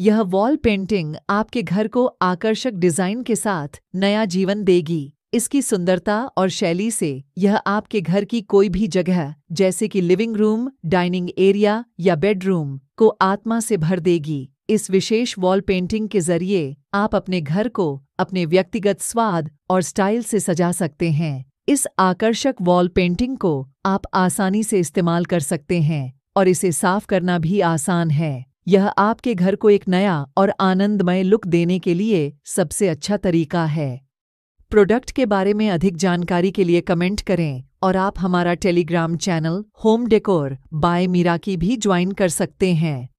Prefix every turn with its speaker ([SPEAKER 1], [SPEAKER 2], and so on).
[SPEAKER 1] यह wall painting आपके घर को आकर्षक डिजाइन के साथ नया जीवन देगी इसकी सुंदरता और शैली से यह आपके घर की कोई भी जगह जैसे कि लिविंग रूम डाइनिंग एरिया या बेडरूम को आत्मा से भर देगी इस विशेष वॉल पेंटिंग के जरिए आप अपने घर को अपने व्यक्तिगत स्वाद और स्टाइल से सजा सकते हैं इस आकर्षक वॉल पेंटिंग को आप आसानी से इस्तेमाल कर सकते हैं और इसे साफ करना भी आसान है यह आपके घर को एक नया और आनंदमय लुक देने के लिए सबसे अच्छा तरीका है प्रोडक्ट के बारे में अधिक जानकारी के लिए कमेंट करें और आप हमारा Telegram channel home decor by Meera की भी ज्वाइन कर सकते हैं